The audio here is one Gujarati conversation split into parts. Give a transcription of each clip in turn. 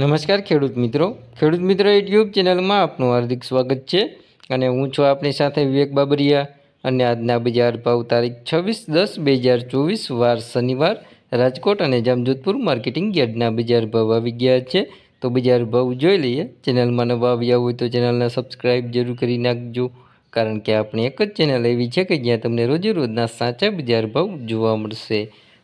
નમસ્કાર ખેડૂત મિત્રો ખેડૂત મિત્રો યુટ્યુબ ચેનલમાં આપનું હાર્દિક સ્વાગત છે અને હું છું આપણી સાથે વિવેક બાબરિયા અને આજના બજાર ભાવ તારીખ છવ્વીસ દસ બે હજાર ચોવીસ વાર શનિવાર રાજકોટ અને જામજોધપુર માર્કેટિંગ યાર્ડના બજાર ભાવ આવી ગયા છે તો બજાર ભાવ જોઈ લઈએ ચેનલમાં નવા આવ્યા હોય તો ચેનલને સબસ્ક્રાઈબ જરૂર કરી નાખજો કારણ કે આપણી એક જ ચેનલ એવી છે કે જ્યાં તમને રોજે રોજના સાચા બજાર ભાવ જોવા મળશે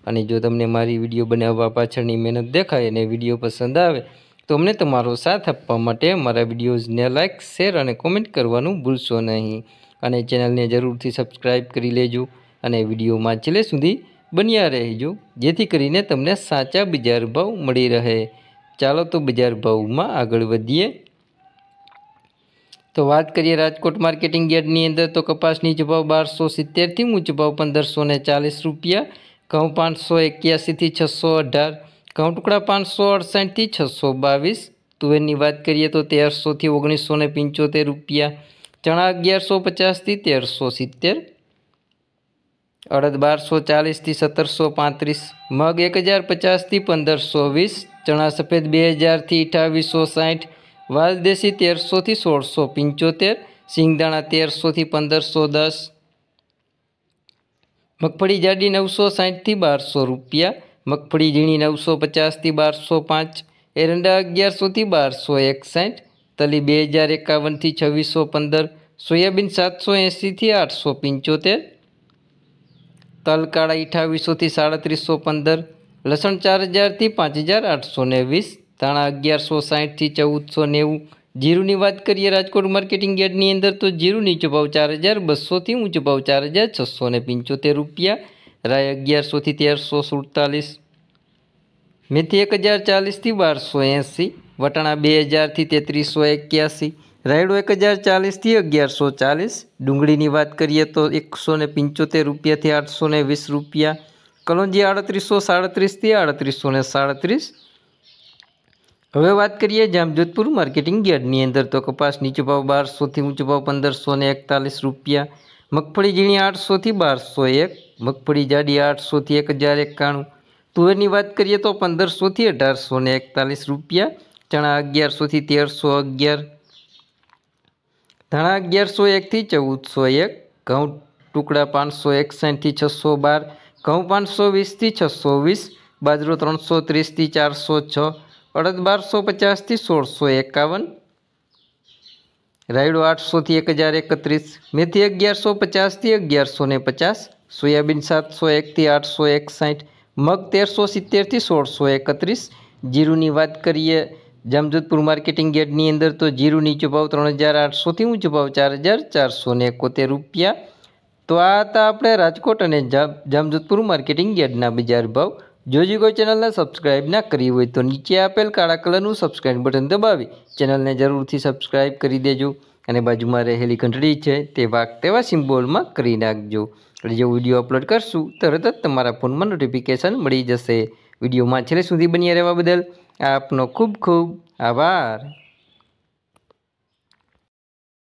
અને જો તમને મારી વિડીયો બનાવવા પાછળની મહેનત દેખાય અને વિડીયો પસંદ આવે તો અમને તમારો સાથ આપવા માટે મારા વિડીયોઝને લાઇક શેર અને કોમેન્ટ કરવાનું ભૂલશો નહીં અને ચેનલને જરૂરથી સબસ્ક્રાઈબ કરી લેજો અને વિડીયોમાં છેલ્લે સુધી બન્યા રહેજો જેથી કરીને તમને સાચા બજાર ભાવ મળી રહે ચાલો તો બજાર ભાવમાં આગળ વધીએ તો વાત કરીએ રાજકોટ માર્કેટિંગ યાર્ડની અંદર તો કપાસની જભાવ બારસો સિત્તેરથી ઊંચ ભાવ પંદરસો ચાલીસ રૂપિયા ઘઉં પાંચસો એક્યાસીથી છસો અઢાર ઘઉં ટુકડા પાંચસો અડસઠથી છસો બાવીસ તુવેરની વાત કરીએ તો તેરસોથી ઓગણીસો ને પંચોતેર રૂપિયા ચણા અગિયારસો પચાસથી તેરસો સિત્તેર અડદ બારસો ચાલીસથી સત્તરસો પાંત્રીસ મગ એક હજાર પચાસથી પંદરસો વીસ ચણા સફેદ બે હજારથી અઠાવીસો સાઠ વાલદેશી તેરસોથી સોળસો પંચોતેર સિંગદાણા તેરસોથી પંદરસો દસ મગફળી જાડી નવસો સાહીઠથી બારસો રૂપિયા મગફળી ઝીણી નવસો પચાસથી બારસો પાંચ એરંડા અગિયારસોથી બારસો એકસાઠ તલી બે હજાર એકાવનથી છવ્વીસો પંદર સોયાબીન સાતસો એંસીથી આઠસો પંચોતેર તલકાળા અઠાવીસોથી સાડત્રીસો પંદર લસણ ચાર હજારથી પાંચ હજાર આઠસો ને વીસ ધાણા અગિયારસો સાહીઠથી ચૌદસો નેવું જીરુની વાત કરીએ રાજકોટ માર્કેટિંગ ગેટની અંદર તો જીરું નીચો ભાવ ચાર હજાર બસોથી ઊંચો ભાવ ચાર હજાર છસો ને પંચોતેર રૂપિયા રાય અગિયારસોથી તેરસો સુડતાલીસ મેથી એક હજાર ચાલીસથી બારસો એંસી વટાણા બે હજારથી તેત્રીસો એક્યાસી રાયડો એક હજાર ચાલીસથી અગિયારસો ચાલીસ ડુંગળીની વાત કરીએ તો એકસો ને પંચોતેર રૂપિયાથી આઠસો ને વીસ રૂપિયા કલોંજી આડત્રીસો સાડત્રીસથી આડત્રીસો સાડત્રીસ હવે વાત કરીએ જામજોધપુર માર્કેટિંગ યાર્ડની અંદર તો કપાસ નીચો ભાવ બારસોથી ઊંચો ભાવ પંદરસો ને એકતાલીસ રૂપિયા મગફળી ઝીણી આઠસોથી બારસો એક મગફળી જાડી આઠસોથી એક હજાર એકાણું તુવેરની વાત કરીએ તો પંદરસોથી અઢારસો ને એકતાલીસ રૂપિયા ચણા અગિયારસોથી તેરસો અગિયાર ધાણા અગિયારસો એકથી ચૌદસો એક ઘઉં ટુકડા પાંચસો એકસાઠથી છસો બાર ઘઉં પાંચસો વીસથી છસો વીસ બાજરો ત્રણસો ત્રીસથી ચારસો છ અડદ બારસો પચાસથી સોળસો એકાવન રાયડો આઠસોથી એક હજાર એકત્રીસ મેથી અગિયારસો પચાસથી અગિયારસો ને પચાસ સોયાબીન સાતસો એકથી આઠસો એકસાઠ મગ તેરસો સિત્તેરથી સોળસો એકત્રીસ જીરુની વાત કરીએ જામજોધપુર માર્કેટિંગ યાર્ડની અંદર તો જીરુની નીચો ત્રણ હજાર આઠસોથી ઊંચો ભાવ ચાર હજાર ચારસો ને એકોતેર રૂપિયા તો આ હતા આપણે રાજકોટ અને જામજોધપુર માર્કેટિંગ યાર્ડના બજાર ભાવ જો જોજી કોઈ ચેનલને સબસ્ક્રાઇબ ના કરી હોય તો નીચે આપેલ કાળા કલરનું સબસ્ક્રાઇબ બટન દબાવી ચેનલને જરૂરથી સબસ્ક્રાઇબ કરી દેજો અને બાજુમાં રહેલી ઘંટડી છે તે વાક તેવા સિમ્બોલમાં કરી નાખજો એટલે જો વિડીયો અપલોડ કરશું તરત જ તમારા ફોનમાં નોટિફિકેશન મળી જશે વિડીયોમાં છેલ્લે સુધી બન્યા રહેવા બદલ આપનો ખૂબ ખૂબ આભાર